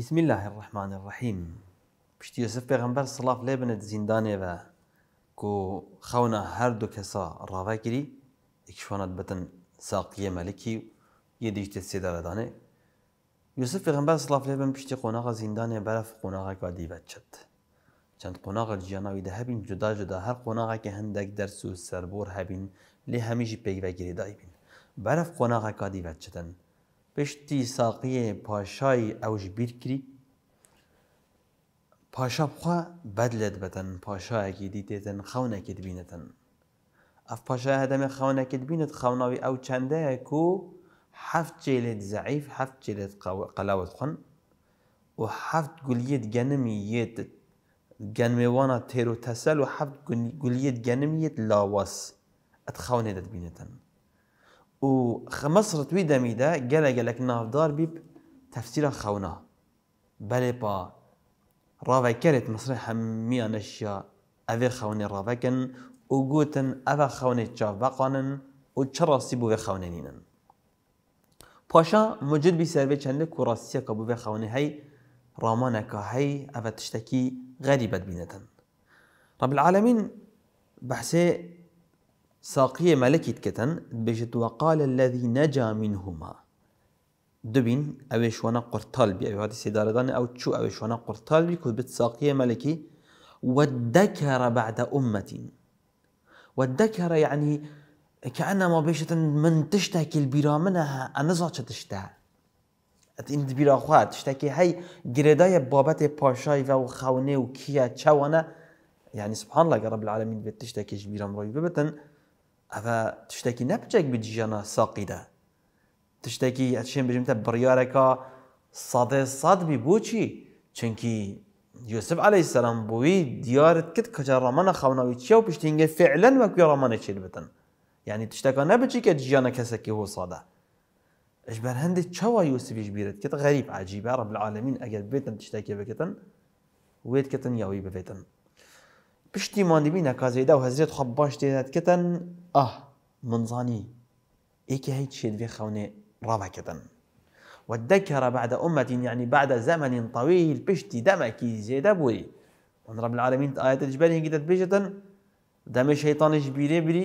بسم الله الرحمن الرحیم پشتی یوسف پیغمبر صلاف لبند زندانه و کو خونا هر دو کسا راوه کری اکشفانت بتن ساقیه ملکی یه دیشت سیداره دانه یوسف پیغمبر صلاف لبن پشتی قناق زندانه برف قناق کادی دیوت شد چند قناق جیاناوی ده جدا جدا هر قناق که هندک در و سربور هبین لی همیشی پیگوه گری دای برف قناق کادی دیوت پشتی ساقی پاشای اوش بیر کری پاشا بخوا بدلت بتن پاشا اکی دیتن خونه کد بینتن اف پاشا هدم خونه کد بینت خوناوی او چنده کو حفت جلد ضعيف حفت جلد قلاوة خن وحفت قلية جنمية جنميوانا تيرو تسل وحفت قلية جنمية لاواس اتخوني دت بينتن و مصر توی دمیده گله گلک نافدار بیب تفسیر خونا بله پا راوه کرد مصر همیه نشیا اوه خونه راوه کن و گوتن اوه خونه چاوه قانن و چراسی بوه خونه نینن پاشا مجد بی سروه چنده که راستیه که بوه خونه هی رامانه که هی اوه تشتکی غریبت بینتن رب العالمین بحثه ساقية ملكت كتن بجد وقال الذي نجا منهما دبين اوش وانا قرطال بي او هذه سيداردان او تشو اوش وانا قرطال بي كتبت ساقية ملكي وادكر بعد أمة وادكر يعني كأنما بيشت من تشتكي البيرا منها أنزا تشتها این بیرا خواهد شده که هی گردای بابت پاشای و خونه و کیا یعنی يعني سبحان الله رب العالمین بتشته که بیرام روی ببتن ئەە تشتێکی نەپچێک بجیژەنە ساقیدا تشتێکی ئەچێن بژمتە بڕیارێکە سادێ سادبی بۆچی چونکی یوسف عليه السلام بوی دیارت کرد کجا رامانە خاونەوی چیا و پشتینگە فعلەن وەکوی ڕامانە چیل بتن یعنی تشتەکە نەبچی کە جیانە هو هۆ سادە ئەش بەر هەندێک چاوە یوسفیش بیرت کرد غەریب عجیبە ڕب العالمین ئەگەر بێتن تشتێکی بکەن وێت کردن یاوی پشتیمانی بینە کازیدا و حضرت خە باش تێدەکەن ئەه آه، منزانی ئێکی هیچ شێدوێ کتن و دکره بعد أمة يعني بعد زمن طويل بشتي دمكي زیده بوري من رب العالمين جبری هنگی قدت بیشتن دم شيطان جبيري بری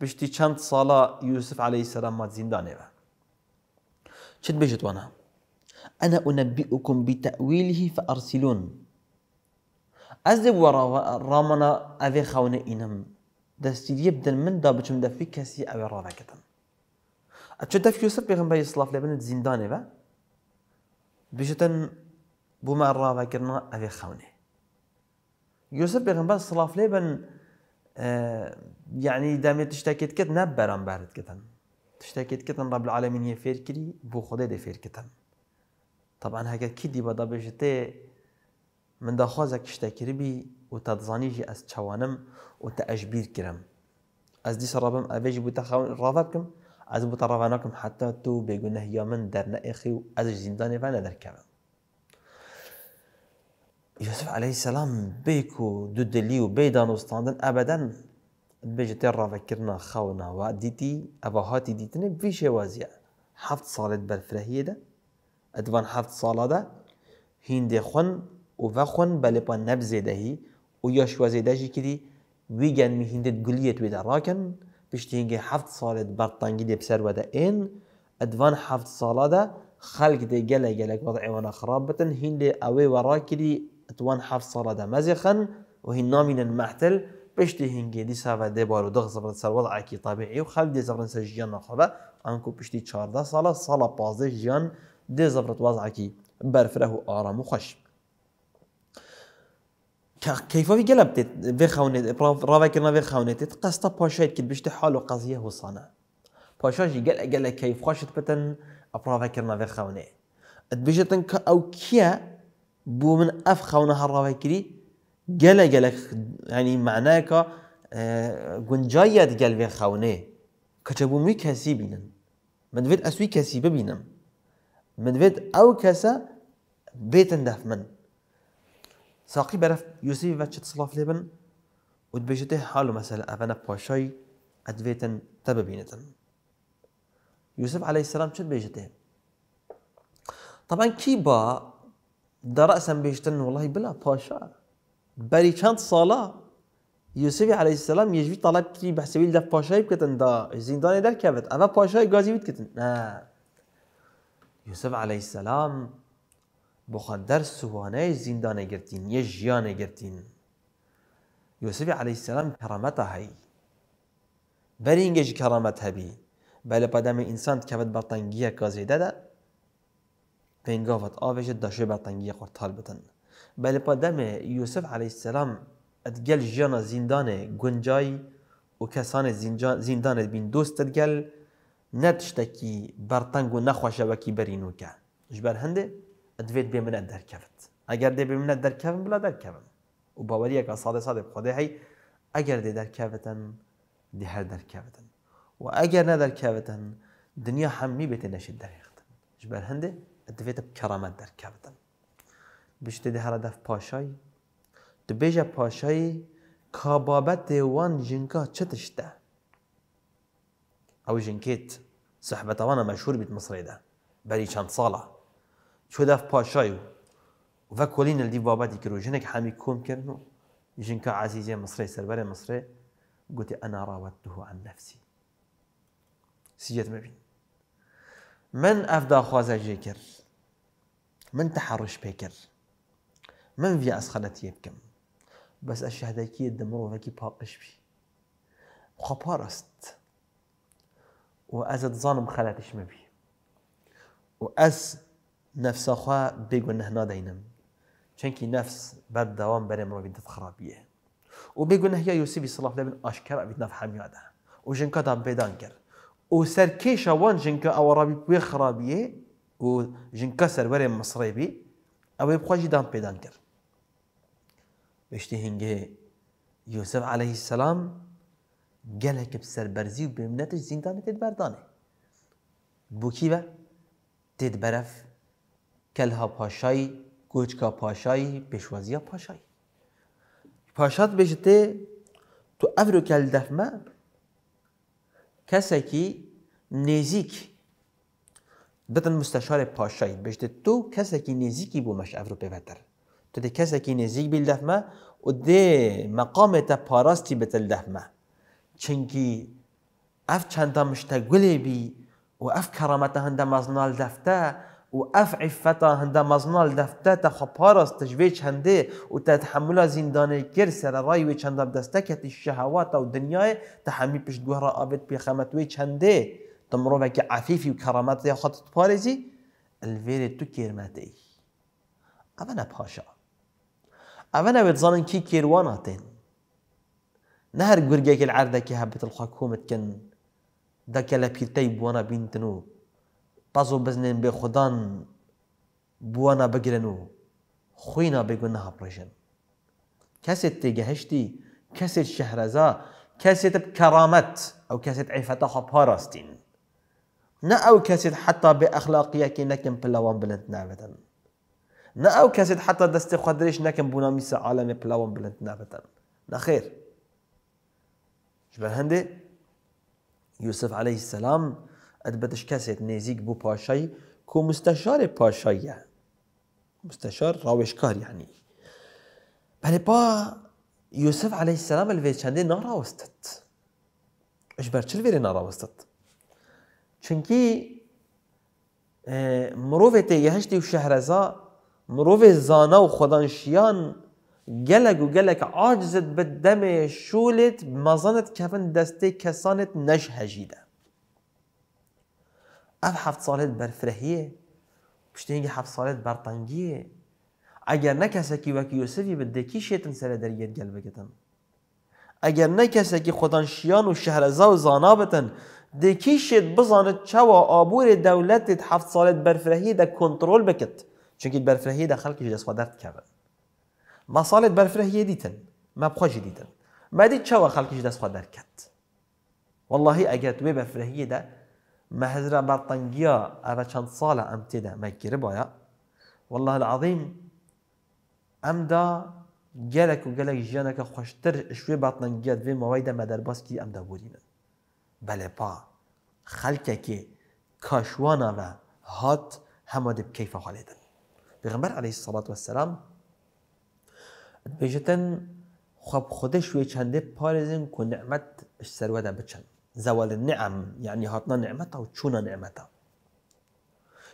بشتي چند صلاة يوسف عليه السلام مات زندانه با شد بیشت وانا أنا أنبئكم بتأويله فأرسلون ez dê ramana evê xewne înim destîriyê bidin min da biçim def vî kesî ew ê raveketin çi def yûsef pêxemberê silav lê binin zindanê ve bijîtin bû me ravekirina evê xewne yûsef pêxember silav lê bin yani demê tiştekê diket ne beramber dikitin tiştekê dikitin Rabbil Alemîniyê fêr kirî bû Xwedê de fêr kitin طبعا هكا كي ديبا دا بيجتي من داخوازە شتێکری بی و تا دزانیژی ئەس چاوانم و تە ئەژبیر کرم ئەس دیسە ڕابم ئەێژی بوتا خوان ڕاوا بکەم ئەس بوو تە ڕەواناکەم حتا تۆ بێگونەهیا من دەرنەئێخی و ئەزش زیندانێوان لە دەرکەوم یوسف عليه السلام دو بيك و وبيدان وستاندن ابدا بيجتي راه خوانا و وديتي ابا هاتي ديتني في شي وازيع حفظ صالة بالفرهية ده ادوان حفظ صالة ده هين دي خون بله پا وفخن بلبا نبزيده هي وياش وزيده جي كدي ويجن مهندت قليت ودا راكن بشتينجي حفت صالت برطانگی دي بسر ودا این ادوان هفت صالة ده خلق دي گله گله وضعي وانا خراب بتن هنده اوه ورا کدی ادوان هفت حفت ده مزیخن و هن نامین المحتل بشتي هنجي دي سافا ده بارو دغ زبرن سر طبیعی و خلق ده زبرن سر جیان نخبة انکو پشتی چارده صالة صالة بازي جیان ده زبرت وضعكي برفره و آرام و خشم كيف في قلبت في خونت رافا كنا في خونت تقصت باشيت كي بشت حاله قضيه وصانه باشاش قال قال كيف خشت بتن ابرافا كنا في خونه تبشتن او كيا بو من اف خونه هالرافا كري قال قال يعني معناه كا گنجایت گل به خونه کچبو می من بینم اسوي اسوی بينم من مدوید او كاسا بیتن دف من ساقی برف یوسیف و چت صلاف لیبن و دبیجته حالو مثلا اونا پاشای ادویتن تب بینتن یوسف علیه السلام چت بيجته طبعا کی با در رأسا بيجتن والله بلا پاشا بری چند صلاة یوسف علیه السلام یه جوی طلب کی به سویل لدف باشا بکتن دا زندان در كبت أما باشا يقازي بيتكتن نه یوسف علیه السلام بخواد در سوانه زندان گرتین یه جیان گرتین یوسف علیه السلام کرامت هایی بری اینگه کرامت هبی بله پدام انسان بد برطنگیه کازیده ده پینگاوت آوشه داشه برطنگیه قرطال بتن بله پدام یوسف علیه السلام ادگل جیان زندان گنجای و کسان زندان بین دوست ادگل نتشتکی برطنگو و نخوشه وکی برینو که اجبر هنده در کفت اگر دی ئەگەر دێ در منە بلا در دەرکەون و باوەریەکە ساڵی سادی خۆدەهی ئەگەر دێ دەرکەوتن دی هر در دەرکەوتن و اگر نه در دەرکەوتن دنیا نشید در هەممی بێتێ نەشید دەریختن ژبەر هەندێ دەوێتە کەڕەمە دەرکەوتن بشتێ هەرە دەف پاشایی دبێژە پاشایی کابابەتێ وان ژینکە چ او ئەو صحبت وانا مشهور بیت مصری ده بری چند ساله چۆداف پاشای و وەک کۆلینە دی بابەتی کرد و ژنێک حامی کۆم کردن و ژنکە عزیزێ مسرەی سەربەرێ مسرێ گوتی ئەناڕاوەت عن نفسي سجد مبین من افدا خوازەژێ جيكر من تحرش پێ کرد من ڤیا ئەسخەنەتیە بکەم بەس ئەشهدەکیە كي پاقش بی خۆ پاڕست و ئەزت زانم خلاتش مبي و نفس خوا بيقول نهنا دينم چونکی نفس بر دوام بر امرو بیدت خرابیه و بگو نهیا یوسفی صلاح دبن آشکر بیت نف حمیاده و جنکا دام بیدان کر و سرکیش وان جنکا او رابی بوی خرابیه و جنکا سرور مصری بی او بخواجی دام بیدان کر بشتی هنگه یوسف علیه السلام گله که سربرزی و بمنتش زندان تید بردانه بو کی با؟ تید برف کلها پاشایی گوچکا پاشایی پشوازیا پاشایی پاشات بجته تو افرو کل دفمه کسی که نزیک بتن مستشار پاشایی بشته تو کسی که نزیکی بومش افرو پیوتر تو ده کسی که نزیک بیل دفمه و ده مقام تا پاراستی بتل دفمه چنکی اف چند مشتگله بی و اف کرامت هنده مزنال دفته و اف عفتا هنده مزنال دفته تا دفتات هنده و تا وتتحملها زندانه كير سر رای ویچ هنده بدسته که و دنیای تا ويج هندا بدستكت را آبید پی بيش ویچ هنده بخامت ويج هندي عفیفی و کرامت يا خود تپارزی الویر تو کرمت ای كيرماتي أبنا باشا أبنا بتظنن كي كيرواناتين نهر که العردة که هبت الحكومة كان دكلا بيلتي بوانا بینتنو بازو بزنين بخدان بوانا بگرنو خوينا بگو نه كسيت کسی كسيت شهرزا كسيت بكرامت او كسيت عفتا خواب هاراستین نه او كسيت حتى به كي که بلاوان بلنت بلند نا او كسيت حتى دست خدرش بونا ميسا عالم بلاوان بلنت نابتن نا خير جبر هندي يوسف عليه السلام البتش كسك نزيك بو باشاي کو مستشار باشاي يعني. مستشار راوشکار يعني بله با يوسف عليه السلام الوی چنده ناراوستت بر چل ويري ناراوستت چنكي آه، مروف و وشهرزا مروف زانا خودانشیان گلگ و گلگ عاجزت به دم شولت مزانت کفن دسته کسانت نشهجیده اف هفت سالت برفرهیه اینگه هفت سالت برتنگیه؟ اگر نه کسی که وکی یوسفی بده کی شیطن سر دریت گل بگتن اگر نه کسی که خودان شیان و شهرزا و زانا بتن دکی شیط بزاند چوا آبور دولتت هفت سالت فرهیه ده کنترل بکت چونکی فرهیه ده خلقی جسوا درد کرد ما بر فرهیه دیتن ما بخوش دیتن ما دید چوا خلقی جسوا درد کرد والله اگر تو فرهیه ده مهزرة برطنجيا أبا شان صالة أم ما مكير بايا والله العظيم أم دا جالك وجالك جانك خوشتر شوي برطنجيا في موايدة مدار باسكي أمدا دا بولينا بله با خلكك كاشوانا و هات هماد بكيف حالدن بغمبر عليه الصلاة والسلام بجتن خب خودش وی چنده پارزن كو نعمت سروده بچند زوال النعم يعني هاتنا نعمتها وتشونا نعمتها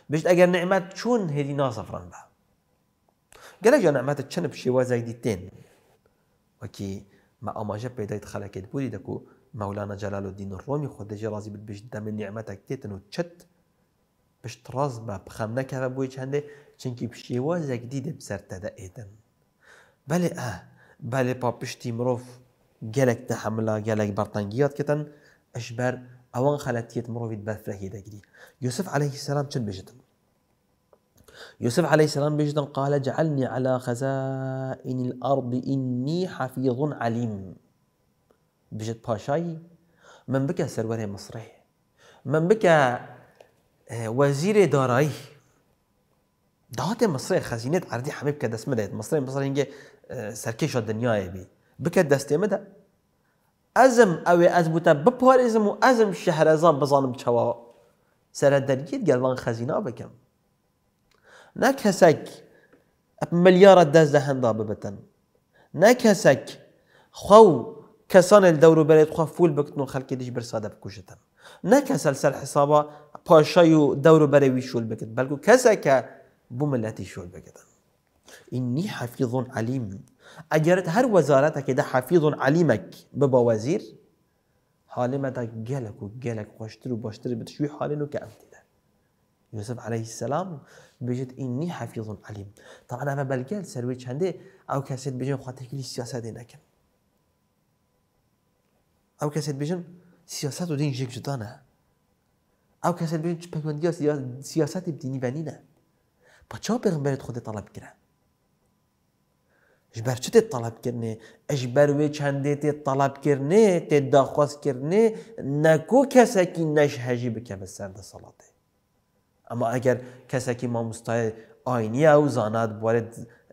بيش اگر نعمت چون هدي ناصفران بها قال جا نعمت چن بشيوا زايدتين وكي ما اماجه بيدايت خلقت بودي دكو مولانا جلال الدين الرومي خود جي رازي بالبيش دم نعمتك تيتن وتشت باش راز ما بخمنك هذا بويش هندي چنكي بشيوا زايديد بسر ايدن بله اه بله با بشتي مروف گلك تحملا گلك برطنگيات كتن اشبر اوان خلاتية مروفيد بفرهي دقري يوسف عليه السلام كان بجدن يوسف عليه السلام بجدن قال جعلني على خزائن الارض اني حفيظ عليم بجد باشاي من بك سروري مصري من بك آه، وزير داري دات مصري خزينة عردي حبيب كدس مدهد مصري مصري آه، سركيش الدنيا بي بك دستي مدى ئەزم ئەوێ ئەزبوتە بپۆریزم و ئەزم شەهرەزان بزانم چەواوە سرە دەرگیت گەلوان خەزینا بکم نە کسک ملیارە دەست لە هەندا ببتن نە کسک خو کسان کەسانە برید خو فول بکتن و خەلکی دیش برساده بکوشتن نە کسل سر حسابا پاشای و دەور و بەرەوی شول بکرد بەلکو کەسێکە بوو ملەتی شول بگدن إني حفيظ عليم اجرت هر وزارت ئەگەرت هەر وەزارەتێکیدا حەفیدون علیمەك ببە وەزیر حالمەدا گلک و گلک خوشتر و باشتر بتشوی حالین و کە ئەمتیدا یوسف علیه السلام بجد اینی حفیظ علیم طبعا اما بلگل سروی چنده او کسید بجن خاطر کلی سیاست نکن او کسید بجن سیاست و دین جدا ژێک جدانە ئەو کەسێت بژن پەیوەندی سیاسەتی بدینی با چا پیغمبرت خود طلب کرە جبر چه طلب کرنه اجبر و چنده تی طلب کرنه تی داخواست کرنه نکو کسکی نش هجی بکه به سند صلاته اما اگر کسکی ما مستای آینی او زانات بوارد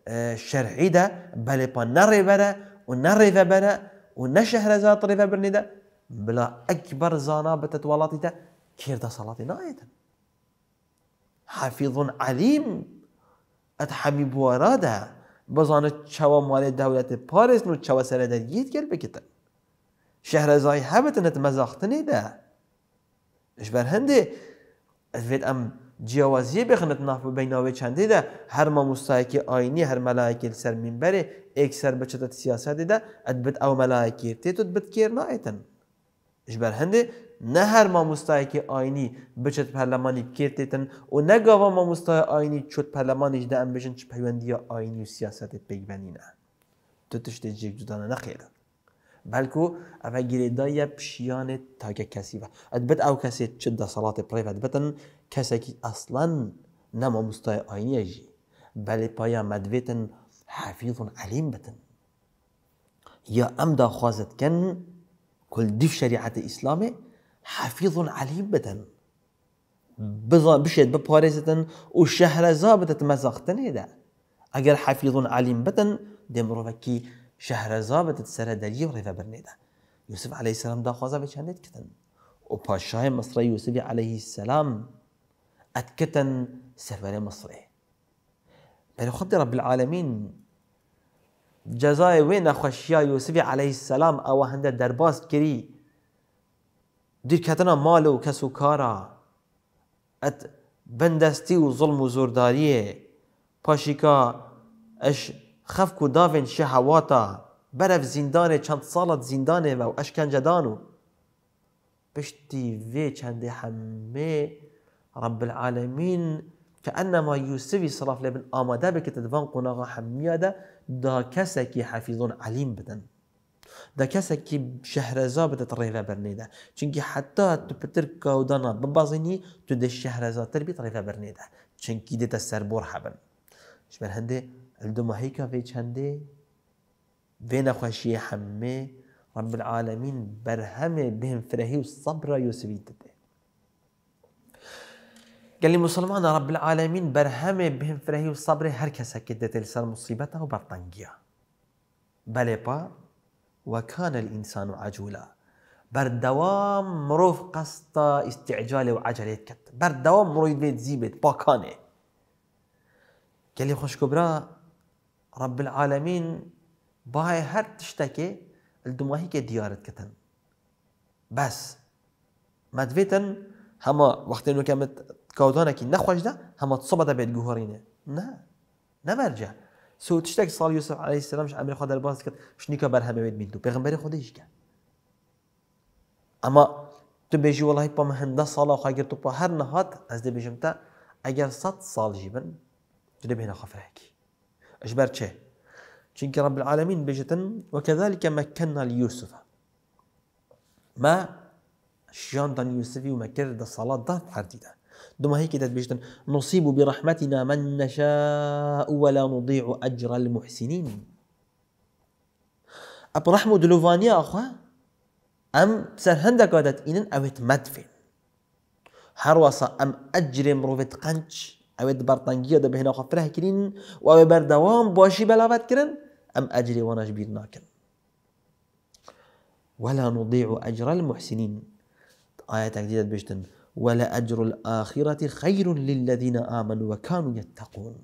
آه، شرعی ده بله پا نره بره و نره بره و نشهر زات ره برنه ده بلا اکبر زانا بتتوالاتی ده كيردا صلاتي نايدا حافظ عليم أتحمي بورادا بزانه چوا مال دولت پاریس نو چوا سره در گیت گل بکتن شهرزای نت مزاختنی ده اش بر هنده از وید ام جیاوازی بخنت نافو بیناوی چنده ده هر ما مستایکی آینی هر ملائکی سر منبره ایک سر بچتت سیاست ده اد بد او ملائکی تیتو تو بد کیر نایتن اش بر هنده نه هر ما مستای که آینی بچت پەرلەمانی کردێتن و نه ما مستای آینی چوت پەرلەمانیشدا ئەم بژن چه پیوندی آینی و سیاست سیاستت نه تو جیگ جدانه تشتێک جێک جودانە نەخێرە بەلکو ئەە گرێدایە پیانێت تاکە کەسیوە ئەبێت ئەو کەسێت چ دەسەڵاتی کسی که اصلا نه ما مستای آینی ئاینیەژی بلی پایا مدویتن حفیظون علیم بتن یا ام دا خوازد کن کل دیف شریعت اسلامه حفيظ عليم بدن بزن بشد ببارزتن وشهر زابت بدت مزاختنه ده اگر حفيظ عليم بدن دمرو وكي شهرزا بدت سر دلی و رفه يوسف عليه السلام دا خوازا بچندت كتن و مصر يوسف عليه السلام اتكتن سفر مصر بل خد رب العالمين جزاي وين خوشیا يوسف عليه السلام او هند درباس كري دیرکردنا مال و کس و کارا ات بندستی و ظلم و زورداریه پاشیکا اش خفک و داوین شهواتا برف زندانه چند سالت زندانه و اشکنجه دانو بشتی وی چند همه رب العالمين كأنما يوسف صلاف لبن آماده بكت دوان قناغا حمياده دا كسكي حفيظون عليم بدن da kesekî şehreza bide rêvebernê de. Çinkî heta tu pitir kawdana bibazînî tu de şehrezatir bî rêvebernê de. Çinkî dê te serbor hebin. Ji ber hindê el du mahîka vê çendê vê nexweşiyê hemê رب العالمين برهمه بهم فرهي والصبر يوسف يتدي قال لي مسلمان رب العالمين برهمه بهم فرهي وصبري هر كسا كدت لسان مصيبتها وبرطنجيا بلي با وكان الإنسان عجولا بر دوام مروف قصد استعجال وعجلة كت دوام مروف بيت زيبت باكانه قال لي خوش كبرى رب العالمين باي هر تشتكي الدماهي ديارت كتن بس ما دفيتن هما وقت انو كانت كودانا كي نخوش ده هما تصبت بيت جوهرينه نه نمرجه سو تشتك صال يوسف عليه السلام مش عمري خد الباس كت شنيكا برهم بيد منتو بيغمبري خد ايش كان اما تو بيجي والله بام هندا صلاة خاير تو هر نهات از دي بيجم تا اگر صد صال جيبن جدي بهنا خفرك اجبر چه چنك رب العالمين بيجتن وكذلك مكنا ليوسف ما شجان دان يوسفي ومكر دا صلاة دا فردي دا دوما هيك تدبيشتن نصيب برحمتنا من نشاء ولا نضيع أجر المحسنين أب رحمة دلوفانيا أخوة أم هندك ودت إنن أويت مدفن هروسا أم أجر مروفت قنش أويت برطانجية ده بهنا أخوة خفره كرين وأوي بردوام باشي بلاوت كرين أم أجر وناش بيرنا كرن ولا نضيع أجر المحسنين آية تجديدة بيشتن ولأجر الآخرة خير للذين آمنوا وكانوا يتقون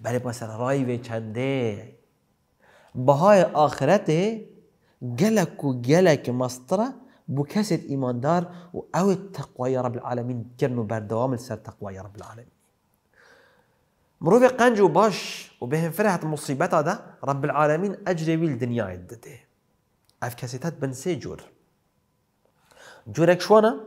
برای پس رای چنده بهای آخرت گلک و گلک مستره بو کسید ایماندار و او تقوی رب العالمین کرن و بردوام سر تقوی رب العالمین مروف قنج و باش و بهم فرحت مصيبتا ده رب العالمين أجري ويل دنيا عدته أف كاسيتات بنسي جور جورك شوانا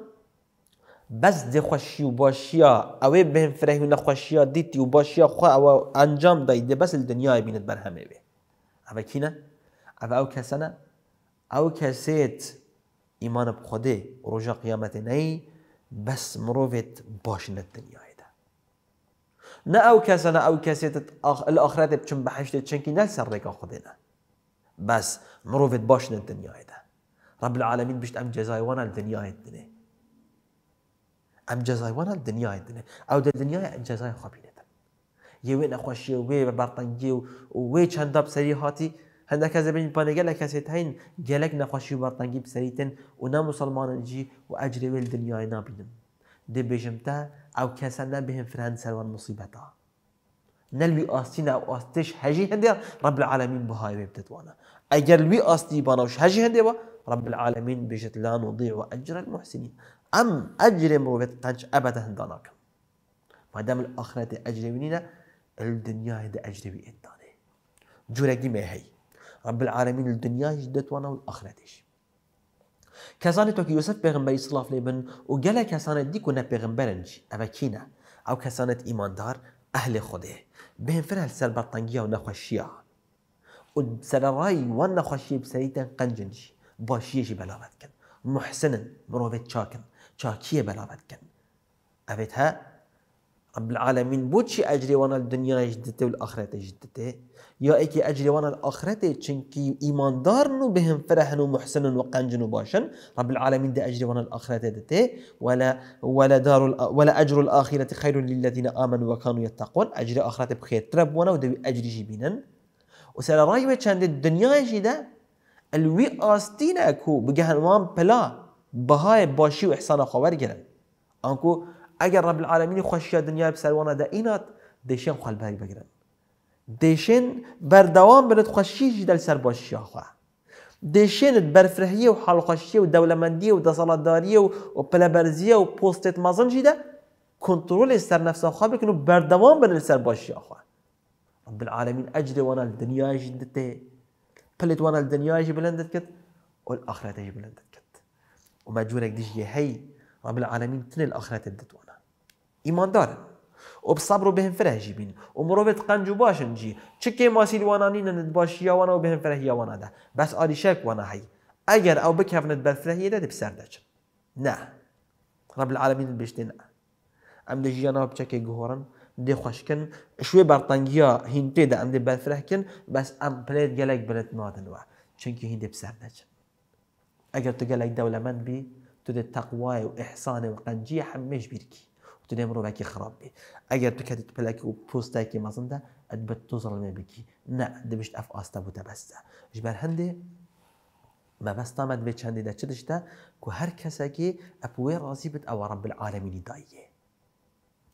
بس دي خوشي و باشيا او بهم فره و نخوشيا ديتي و باشيا خو او انجام داي دي بس الدنيا يبينت برهمه بي اوه كينا او او كسنا او كسيت ايمان بخوده رجا قیامت نی بس مروفت باشنا الدنيا يدا نا او کس او كسيت الاخرات بچن بحشت چنكي نال سر ريكا خوده بس مروفت باشنا الدنيا يدا رب العالمين بشت ام جزايوانا وانا الدنیا ام جزای وانا دنیای دنیا او د الدنيا جزاي خبيله یه وی نخوشی و وی برطنگی او وی چند دب سری هاتی هنده کسی بین پانه گلک کسی تاین گلک نخوشی و برطنگی بسریتن و نه مسلمان جی و اجری ویل دنیای نبینم دی بیجم تا او نه نبهم فرهند سروان مصیبتا نلوی آستین او آستش هجی هنده رب العالمین بهای وی بتتوانا اگر لوی آستی بانوش هجی هنده با رب العالمين بجت لا نضيع أجر المحسنين ابدا ئەجرێ ما دام الاخره دي اجر ئاخرەتی الدنيا دي اجر ئەجرەوی ئێدانێ جوورێکی ما هي رب العالمین الدنيا دەتوانە و ئەخرەتیش کەسانی تۆکی یوسف پێغمبەری سلااف لێ بن و گەلە کەسانە دیک و نەپێغمبەرنج ئەوە كينا او کەسانت ايمان دار اهل بێنفر بين فرح السر بطنجيه نەخۆشیە وسر سەرڕایی وان نەخۆشی بسەریتە قەنجنجی باشیەژی بەلاوەتکن محسنن مرۆڤێت چاکن شاكية بەلاەت بکەن أبيتها هە رب العالمین بۆچی وانا دنیایش جدته و ئاخرەتەش دتێ یا ئەکی وانا ئاخرەتێ چنکی ئیماندارن و بهم فرەهن و محسنن و قەنجن و باشن رب العالمین دە وانا ئاخرەتێ دتێ ولا أجر الآخرة خیر للذین آمنوا وكانوا يتقون یتەقۆن ئەجری بخير ترب وانا و أجري ئەجریژی بینن وسەرڕای وێ الدنيا جدة الوي ئەلوی ئاستینە کو بگەهنوان پلا بهاي باشي واحسان احسان خواهر انكو آنکو اگر رب العالمین خوشی دنیا بسروانه ده اینات دیشن خوال بری بگرن دیشن بردوام برد خوشی جدل سر باشی خواه دشينت برفرهيه وحلقشيه ودولمنديه ودصلداريه وبلبرزيه وبوستيت مازن جدا كنترول السر نفسه خابك انه بردوام بن سر باشي اخوان رب العالمين اجري وانا الدنيا جدتي بلت وانا الدنيا جي بلندت كت والاخره جي بلندت كت وما جونك ديجي هي رب العالمين تن الاخره تدتونا ايمان دار وبصبر بهم فرح جيبين ومروبت قنجو باش نجي تشكي ماسيل وانا نين نتباش يا وانا وبهم فرح يا وانا ده بس ادي شك وانا هي اجر او بك هفنت يا ده بسر دجن نه رب العالمين بيشتين ام دجي انا بشكي جهورن دي خوشكن شوي برطانجيا هنتي ده ام دي بالفره كن بس ام بلد جلك بلد نادن وا هين دي بسر دجن اگر تو گلک من بی تو ده تقوای و احسان و قنجی بیر کی و تو ده بکی خراب بی اگر تو کتت پلک و ده اد بد تو ظلمه بکی نه بشت اف آسته بوده بسته جبر هنده ما بس طامد بيتش هندي دا تشدشتا كو هر كساكي أبوي راسي بتأوى أو رب العالمين دايه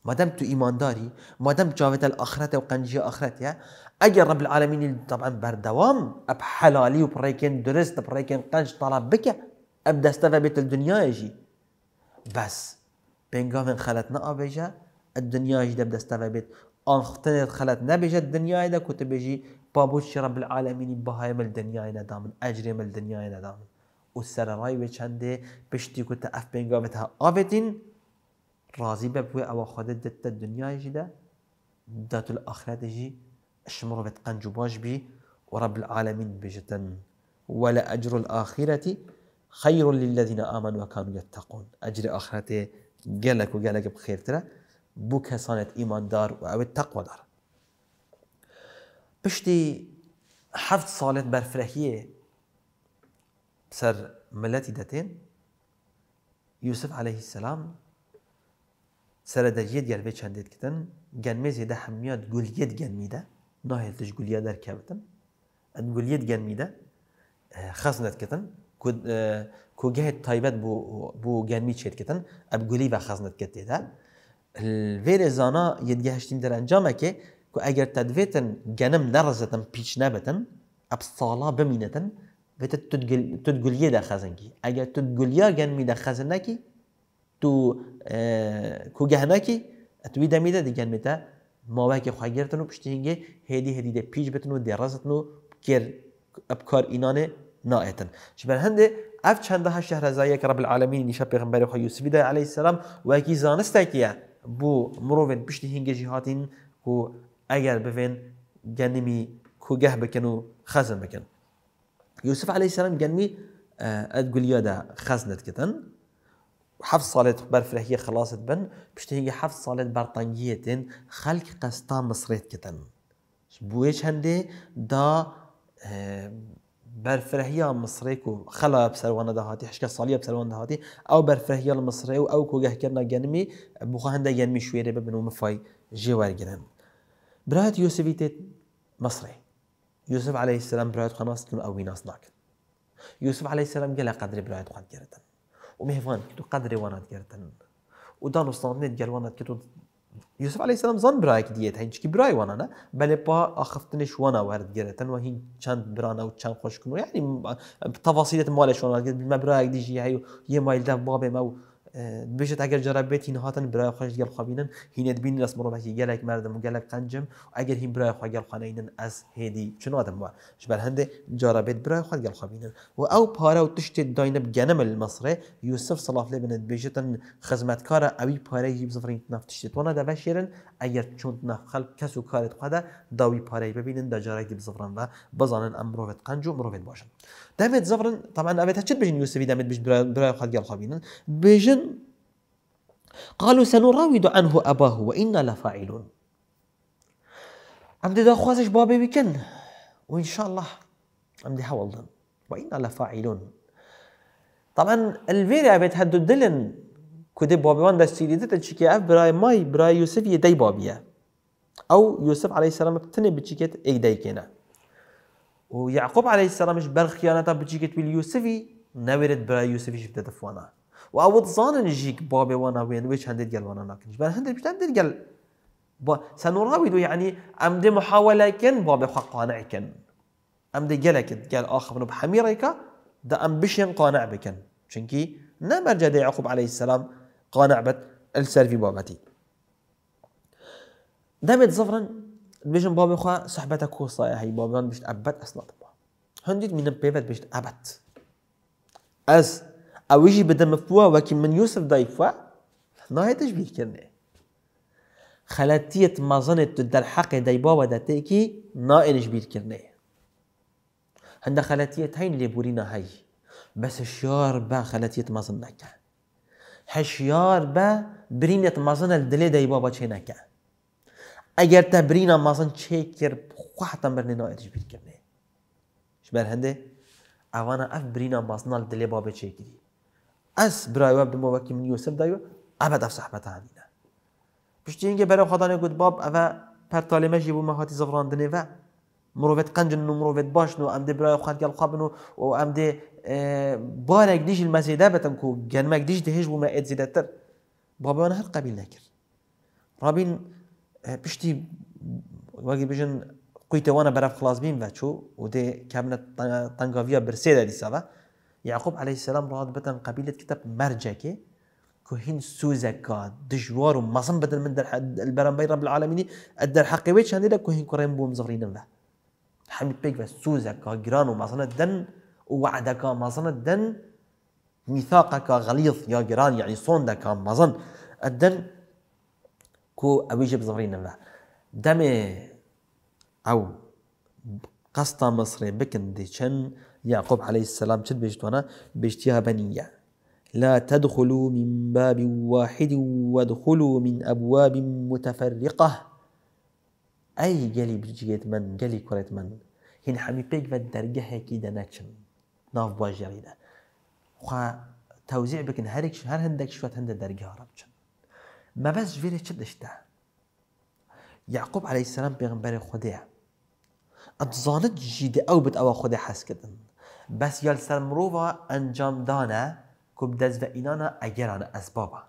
مادام تو داري مادام جاوت الاخرت و قنجی آخرت یا اگر رب العالمین طبعا بردوام اب حلالی و پریکن درست پریکن قنج طلب بکه اب دسته و بیت الدنیا بس بين خلت خلتنا آبیجا الدنیا يجي دب دسته و بیت آن ختن خلت نبیجا الدنیا یدا کت بیجی بابوش رب العالمین بهای مل دنیا یدا دامن من مل دنیا یدا دامن و سر رای و چنده پشتی اف بين ها آبتین راضي ببوي او خدت دت الدنيا جدا دات الاخره تجي الشمر بتقن جباج بي ورب العالمين بجدا ولا اجر الاخره خير للذين امنوا وكانوا يتقون اجر اخرته قالك وقالك بخير ترى بو صانت ايمان دار او التقوى دار بشتي حفظ صالت برفرهيه بسر ملتي داتين يوسف عليه السلام سر دجید گل به چندید کتن گنمه زیده همیاد گلیت گن میده ناهلتش گلیا در بتن ان گلیت گن میده خاص نت کتن کوگه تایبت بو بو گنمی چید کتن اب گلی و خاص نت کت دیده ویر زانا هشتیم در انجامه که که اگر تدویتن گنم نرزتن پیچ نبتن اب سالا بمینتن و تد گلیه در خزنگی اگر تد گلیا گن میده تو نکی گهنکی اتوی دمیده دیگه میتا ماوه که خواهی گرتن و اینجی، هنگه هیدی هیدی پیش بتنو و کر ابکار اینانه نائتن شبر هنده اف چنده ها شهر زایی که رب العالمین نیشه پیغمبری خواه یوسفی ده علیه السلام و زانسته که بو مروفن پشتی هنگه جهاتین و اگر بفن گنمی کوگه بکنو و خزن بکن یوسف علیه السلام گنمی ده خزنت کتن حفظ صالت برفرهية خلاصة بن هي حفظ صالت برطانية خلق قسطا مصريت كتن بويش هندي دا آه، برفرهية مصري كو خلا دا دهاتي حشكا صالية دا دهاتي أو برفرهية المصري أو كو جه كرنا جنمي بوخا هندا جنمي شوية بنو مفاي جيوار جنم يوسف يتيت مصري يوسف عليه السلام برايت خناص كن أوي ناس ناكن يوسف عليه السلام جلا قدر برايت خان جردن و ومهفان كتو قدري وانات كرتن ودانو صامنيت قال وانات تو يوسف عليه السلام ظن برايك ديت هين كي براي وانا انا بل با اخفتنش وانا ورد جرتن وهين چند برانا و چند خوشكم يعني تفاصيلات مالش وانا ما برايك ديجي هي يما يلدف بابي ما بشێت اگر جرا بێت برای خۆش گەل خوابینن هینێت بین دەست مڕۆبەکی گەلێک مردم و گەلک قنجم اگر هین برای خوا گەڵخواانینن از هدی چنوادم وە ژبەر هەندێ جارا بیت برای خوا گەڵخوابینن و او پارە و تشت داینب بگەنەمە مەسرێ یوسف سلااف لێ بنێت بێژێتن پاره ئەوی پارەیی بزفرین نفتشتێت وانە بشیرن اگر چون نەخەل کەس و کارت خوادا داوی پاره ببینن دەجارێکی بزفرن و بزانن ئەم مرۆڤێت قنج باشن. دامت دەبێت طبعا تامان ئەبێت بجن يوسف دامت بجن بژ خالد قال خابين بجن قالوا سنراود عنه أباه وإنا لفاعلون أمدي دا خوازش بابي بكن وإن شاء الله عندي حول دن وإنا لفاعلون طبعا الفيري أبيت هدو دلن كودي بابي وان بس سيدي تشكي أف براي ماي براي يوسف يدي بابية أو يوسف عليه السلام بتني بتشكيت اي كينا ويعقوب عليه السلام مش بر خيانة بجيك تويل يوسفي نويرد برا يوسفي شفت دفوانا وأود ظان نجيك بابي وانا وين ويش هندد قال وانا ناكنش بل هندد مش هندد قال سنراود يعني أمد محاولة كن بابي قانع كن أمد قالك قال آخر من بحميرك ده أم بشين قانع بكن شنكي نمر جدي يعقوب عليه السلام قانع بت السر في بابتي دمت زفرن بيجن بابي خوا صحبتا كوسا هي بابان بيشت أبد أصلا طبعا هنديت من بيبت بيشت أبد أز يجي بدم فوا وكي من يوسف ضيفوا نهاية تشبيه كرنه خلاتية مظنة در حق داي بابا دا تيكي نائل جبير كرنه هند خلاتية هين اللي بورينا هاي بس شيار با خلاتية مازن نكا هشيار با برينة مظنة الدلي داي بابا چه نكا اگر تمرین مثلا چه کر خواه تمرین نا ارجبیت کرنه شبر هنده اوانا اف برینا مازن نال دلی بابه چه کری از برای وب دمو وکی من یوسف دایو ابد اف صحبت هنینا پشتی اینگه برای خدانه گود باب او اوه پرتالمه جیبو مهاتی زفراندنه و مروفت قنجن و مروفت باشن و ام دی برای خواهد گل خوابن و ام دی امده اه، بارك المزیده بتن که جنمك ديش دهش بو زیده تر بابا هر قبیل نکر رابین آه، پشتی واقعی بژن قویتەوەە بەرەف خلاصبیم خلاص بیم و چو دێ کابنە تەنگاویە برسێدا دیسەوە یعقوب علی سلام ڕات بەتەن قبیلت کتاب که که هین سوزەکە دژوار و مەسم بدن من در البرم بەرەمبەی ڕب العالمینی دەر حقیوێ چندێدا کو هین کوڕێن بۆم زڕینم بە حەمید پێک و سوزەکە گران و مەزنە دەن وعدەکە مەزنە دەن میثاقەکە غەلیف یا گران یعنی سۆندەکە مەزن ئەدەن كو اويجي بزغرين نبع دمي او قصة مصري بكن دي شن يعقوب عليه السلام شد بيشتوانا بيشتيها بنية لا تدخلوا من باب واحد وادخلوا من أبواب متفرقة أي جلي بجيت من جلي كرت من هن حمي بيك والدرجة هيك إذا ناتشن ناف بواجرينا خا توزيع بكن هرك هر هندك شوات هند درجة هربشن ما بس جویره چه يعقوب عليه علیه السلام بيغنبري خديع اتزانت جيدة او بد او خدا حس بس يال سر مروفا انجام دانا كوب دز و اینانا اسبابا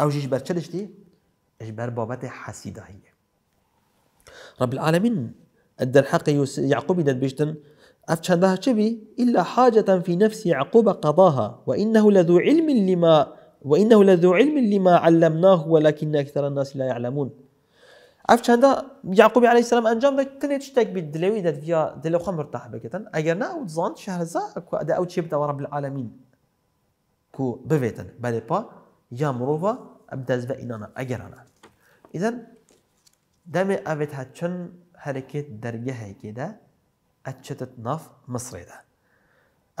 او جيش بر چه اجبر اش بر هي رب العالمين الدن حق يعقوب دد بيشتن أفشان ده شبي إلا حاجة في نفس يعقوب قضاها وإنه لذو علم لما وإنه لذو علم لما علمناه ولكن أكثر الناس لا يعلمون عرفت چندا يعقوب عليه السلام انجام ده كنه تشتك بالدلاوي ده فيا دلو خمر مرتاح بكتن اگر نه او زان شهرزا كو ده او تشيب ده رب العالمين كو بويتن بالي با يا مروفا أبدا زبا انانا اگر انا اذا دم اوت هچن حركت درگه هي كده اتشتت ناف مصر ده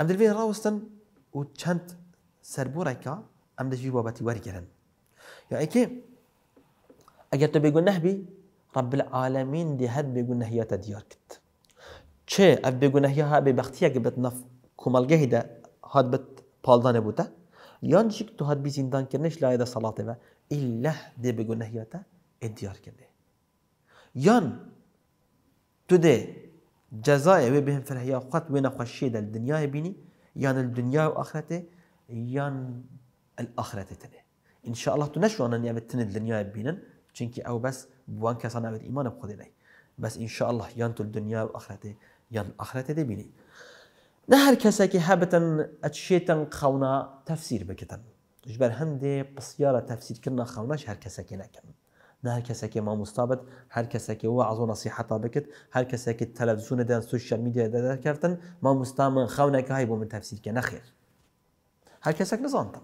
ام دلوي راوستن و سربوريكا ئەم دەژی بابەتی وەرگرن یا يعني ئەیکێ ئەگەر تۆ بێگونەه بی رب العالمین دی هەر بێگونەهیەتە دیار چه چێ ئەف بێگونەهی ها بێبختیەکە بێت نەف کومەلگەهی دە هات بێت پالدانە بووتە یان جیک تو هات بی صلاته لایەدە سەڵاتێ بە ئیلە دێ بێگونەهیەتە ئێ دیارکردێ یان تو دێ جەزایە وێ بهم فرهەیە خوات وێنە خوەشیە دە دنیای بینی یان دنیا و ئاخرەتێ یان الاخرت تنه ان شاء الله تنشر نشو انا نيام تن الدنيا بينن چونكي او بس بوان كسان عبد ايمان بخدي بس ان شاء الله يان تو الدنيا واخرت يان اخرت دي بيني نهر كساكي هبتن اتشيتن خونا تفسير بكتن جبر هندي بصيارة تفسير كنا خونا شهر كساكي ناكن نهر كساكي ما مستابد هر كساكي وعظو نصيحة طابكت هر كساكي تلفزون دان سوشيال ميديا دا, دا كافتن ما مستامن خونا كهيبو من تفسير كنا خير هر كساك نظانتن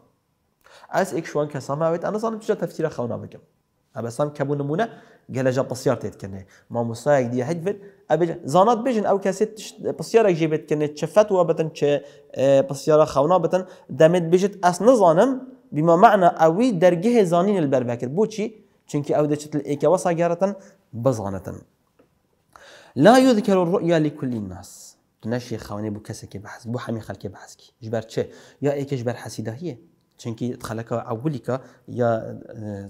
از شوان کسا ئەس ئێکشوان کە سەماوێت ئەنەزانم چ تەفسیرە خەونامەکەم ئەبەسام کبو نمونه نمونە جا پسیار تید تێتکردێ مامۆسایەک دی هەیت بێت ئەبێ زانات بجن او کسی پسیار اگ جیبت کنه چه فتوه بتن چه اه، پسیار خەونا بتن دمید بجت ئەس نزانم بما معنى اوی درگه زانین لەبەر بەکرد بۆچی چونکی ئەو ایک ئێکەوە گارتن بزانتن لا يذكر الرؤيا لكل الناس نشي خواني بو كسكي بحث بو حمي خلكي كي جبر چه يا ايكش بر هي چونکی خلکە ئەولیکە یا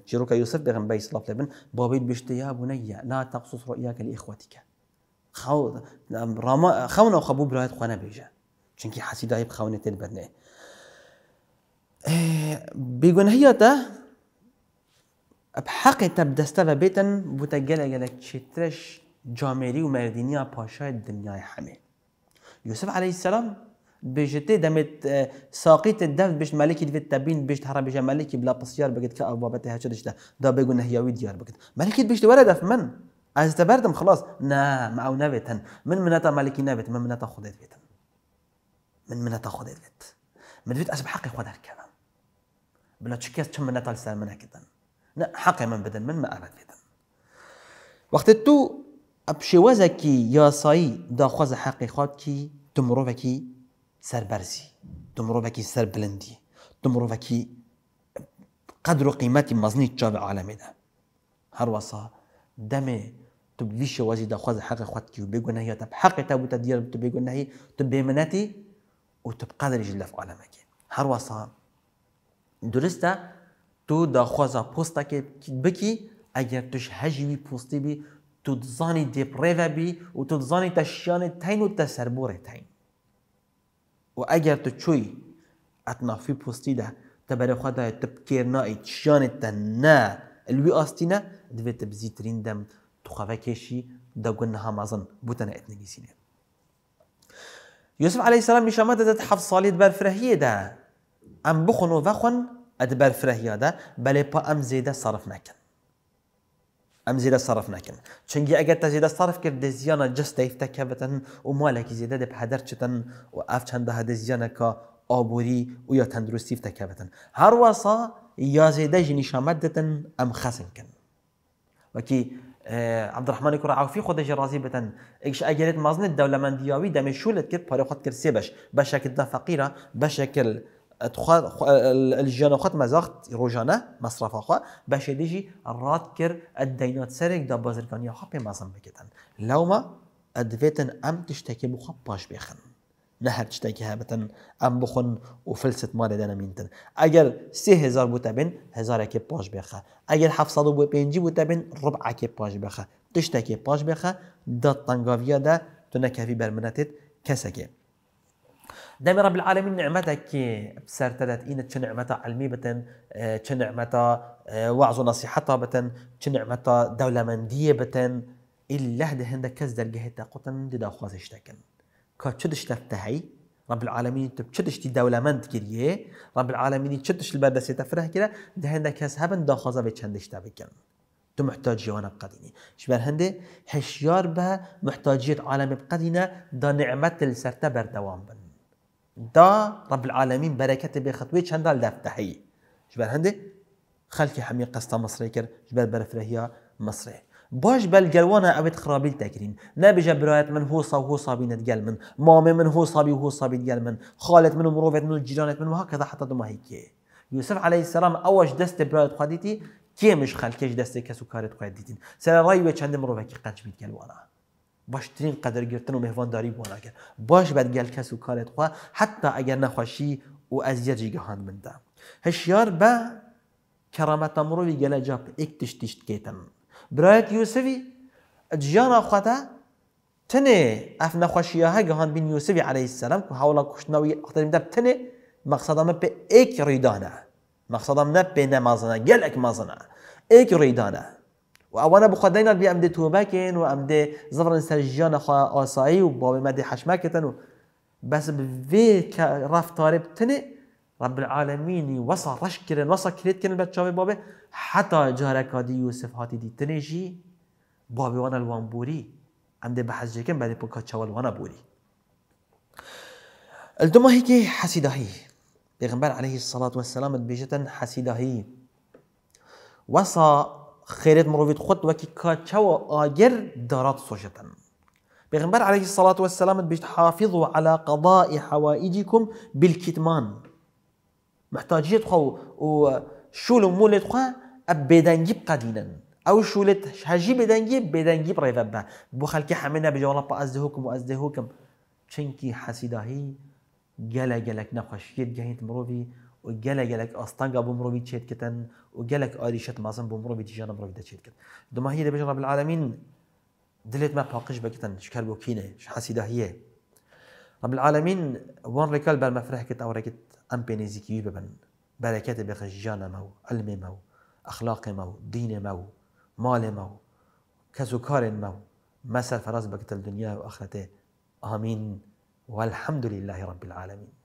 چیروکا اه، یوسف به بێغمبەی سلااف لەبن بابیت بشتیا بوونە لا تقصص کل اخواتی که خەونە خەبوو برایەت خوانە بێژە چونکی حەسیداهی بخەونێت تێت بەرنێ بێگوۆنهیاتە حەقی تە دەستە بە بێتن بوتە گەلە گەلە چێترش جامێری و اه، مردینیا پاشای دنیای هەمێ یوسف علیه السلام تي دمت آه، ساقيت الدف باش مالك دفت تبين باش تحرى بجا مالكي بلا بصيار بقت كأو بابتها شدش ده دا بيقول نهياوي ديار بقت مالكي بش تورد دف من از تبردم خلاص نا معو نبتن من منتا مالكي نبت من منتا خذيت بيتن من منتا خذيت بيت من فيت اسب حقي خذ كمان بلا تشكيس كم منتا لسال منها هكذا نا حقي من بدن من ما أبد بيتن وقت تو يا صاي دا خوز حقي تمرو بكي سربەرزی دمرۆڤێکی سەربلندی دمرۆڤێکی قدر و مزني مەزنی عالمي ده هەروەسا دەمێ تو بویش وزي دخوز حق كيو وبيقول هي تب حق تابو تدير بتبيقول هي تب منتي وتبقدر يجلف على مكان هر وصا درستا تو دا خوزا بوستا كي بكي اگر توش هجوي بوستي بي تو تزاني ديبريفا بي وتتزاني تشياني تين وتسربوري تين و اگر تو چوی اتنافی پستی ده تبری خدا تبکیر نایی چیان تا نه الوی آستی نه دوی تبزی ترین دم تو خواه کشی دا گون نها مازن بوتن اتنگی سینه يوسف عليه السلام مش مادة تحف صالي دبر فرهية ده أم بخن وفخن أدبر فرهية ده بل با أم زيدة صرف مكان ام زیاده صرف نکن چونگی اگر تا زیاده صرف کرد ده زیانه جست دیفته بتن و مالکی زیاده ده بحدر چتن و اف چنده هده زیانه که آبوری و يا تندرستی فتکه بتن هر واسا يا زیده جنیشا مدتن ام خسن كن وكي أه عبد الرحمن كرة عوفي خود جرازي بتن ايش اجرت مزن الدولة من دياوي دم شولت كت باري خد كر سيبش بشكل فقيرة بشكل الژیان خۆت مەزاخت ڕۆژانە مەصرفاخوا بەشە دیژی ڕات کرد ئە دەینات سەرێکدا بازرگانی خۆ پێ مەزم بکەن لەومە ئەدوێتن ئەم تشتێکی بخۆ پاش بێخن نە هەر شتێکی هەبەن ئەم بخۆن و فلست مارێ دەنەمینتن ئەگەر سهزار بوتە بن هزارێکی پاش بێخە ئەگەر 1950 بوتە ربع ڕبعکی باش بيخا تشتكي باش بيخا دا تەنگاویەدا دا نەکەوی بەرمەتێت كسكي دائما رب العالمين نعمتك بسرتدت إن نعمتا علمي بتن آه، نعمتا آه، وعظ نصيحتا بتن نعمتا دولة مندية بتن إلا هده هنده كز جهة تاقوتن ددا خوازش تكن كتشدش تفتهي رب العالمين تب تشدش دي دولة مند كريه رب العالمين تشدش البردسة تفرح كده ده هنده كز هبن دا خوازا بتشندش تبكن تو محتاج جوانا بقديني شبال هنده حشيار بها محتاجية عالم بقدينا دا نعمت السرتبر دوام بن دا رب العالمين برکت به خطوی چندال دفتحی جبر هنده خلکی همی قصة مصري کرد جبر برفرهیا مصري باش بل جلوانا اوت خرابيل التكرين نابجا برايات من هو صاب هو صابي نتقال من مامي من هو صابي وهو صابي نتقال من خالت من مروفت من جيرانت من وهكذا حتى دوما هيك يوسف عليه السلام اوش دست برايات خاديتي كي مش خلكش دست كسو كارت خاديتين سر راي وچند كي قنج بيت جلوانا باش ترین قدر گرفتن و مهوانداری بوانا کرد باش بد گل کس و کارت خواه حتی اگر نخوشی او اذیت جیگهان منده هشیار با کرامت امروی گل جاب ایک تشت تشت گیتن برایت یوسفی جیانا خواهد تنه اف نخوشی ها گهان بین یوسفی علیه السلام که حولا کشتنوی اختریم در تنه همه به ایک ریدانه مقصدم نه به نمازنه اک مازنه ایک ریدانه و ئەوانە بخوادەنگات بێ ئەمدە تۆبەکەن و ئەمدێ زڕن سەر ژیانە خوا ئاسایی و باێ مەدی حەشماکەتەن و بەس بێ کە ڕفتارێ بتنێ رب العالمینی وەسا ڕشکردن وەسا کرێتکردن بە چاوێ بابێ حتا جارەکادی یوسف هاتی دیتنێژی بابێوانە لوانبووری ئەمدە بە حەزیەکەم بەدی پۆکە چاوەوانە بووری الدمە هیکی حەسیداهی پێغمبەر عليه الصلاة والسلام بێژەتەن حەسیداهی وەسا خیرت مروید خود و کی کاچو آگر دارات سوشتن پیغمبر علیه الصلاة والسلام بيشت حافظوا على قضاء حوائجكم بالكتمان محتاجيت خو وشو مولت خو بدنجيب قدينا او شولت هجي بدنجيب بدنجيب ريفبه بو خلكي حمنا بجوالا با ازدهوكم وازدهوكم چنكي حسيداهي جلا جلك نخش يد جهنت مروفي و گله گلک آستانگا بمروی چید کتن و گلک آریشت مازن بمروی تیجان بمروی دا چید کتن دوما هیه بجن رب العالمین دلت ما باقش بكتن شكر بوكينه ش حسيده هي رب العالمين وان ركال بل مفرح كت او ركت ام بينيزي كي ببن بركات بخجانا مو علم مو اخلاق مو دين مو مال مو كزكار مو مسر فراز بكت الدنيا واخرته امين والحمد لله رب العالمين